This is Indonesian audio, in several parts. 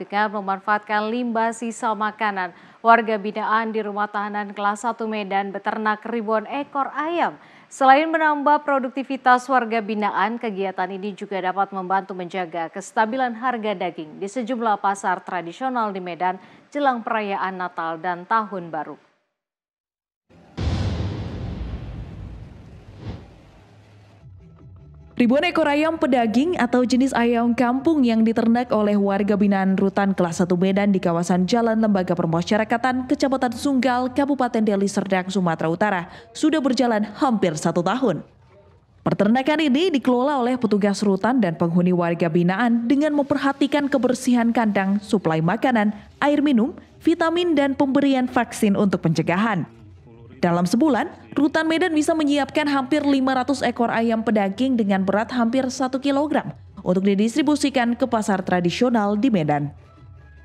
Dengan memanfaatkan limbah sisa makanan, warga binaan di rumah tahanan kelas 1 Medan beternak ribuan ekor ayam. Selain menambah produktivitas warga binaan, kegiatan ini juga dapat membantu menjaga kestabilan harga daging di sejumlah pasar tradisional di Medan jelang perayaan Natal dan Tahun Baru. Ribuan ekor ayam pedaging atau jenis ayam kampung yang diternak oleh warga binaan rutan kelas 1 Medan di kawasan Jalan Lembaga Permasyarakatan, Kecamatan Sunggal, Kabupaten Deli Serdang, Sumatera Utara, sudah berjalan hampir satu tahun. Peternakan ini dikelola oleh petugas rutan dan penghuni warga binaan dengan memperhatikan kebersihan kandang, suplai makanan, air minum, vitamin, dan pemberian vaksin untuk pencegahan. Dalam sebulan, Rutan Medan bisa menyiapkan hampir 500 ekor ayam pedaging dengan berat hampir 1 kg untuk didistribusikan ke pasar tradisional di Medan.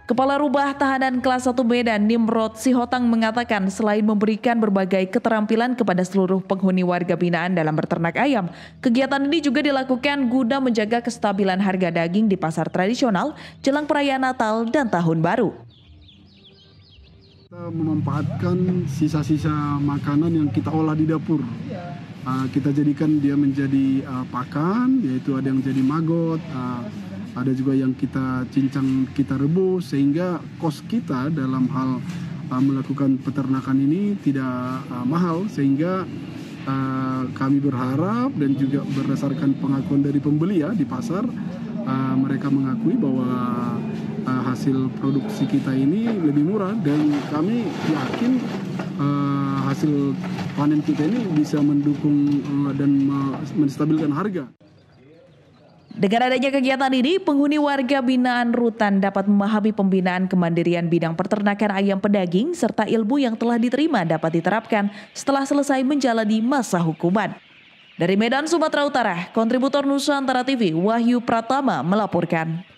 Kepala Rubah Tahanan Kelas 1 Medan Nimrod Sihotang mengatakan selain memberikan berbagai keterampilan kepada seluruh penghuni warga binaan dalam berternak ayam, kegiatan ini juga dilakukan guna menjaga kestabilan harga daging di pasar tradisional jelang perayaan Natal dan Tahun Baru. Kita memanfaatkan sisa-sisa makanan yang kita olah di dapur. Uh, kita jadikan dia menjadi uh, pakan, yaitu ada yang jadi magot, uh, ada juga yang kita cincang, kita rebus, sehingga kos kita dalam hal uh, melakukan peternakan ini tidak uh, mahal, sehingga uh, kami berharap dan juga berdasarkan pengakuan dari pembeli ya di pasar, uh, mereka mengakui bahwa hasil produksi kita ini lebih murah dan kami yakin uh, hasil panen kita ini bisa mendukung uh, dan menstabilkan harga. Dengan adanya kegiatan ini, penghuni warga binaan rutan dapat memahami pembinaan kemandirian bidang peternakan ayam pedaging serta ilmu yang telah diterima dapat diterapkan setelah selesai menjalani masa hukuman. Dari Medan, Sumatera Utara, kontributor Nusantara TV Wahyu Pratama melaporkan.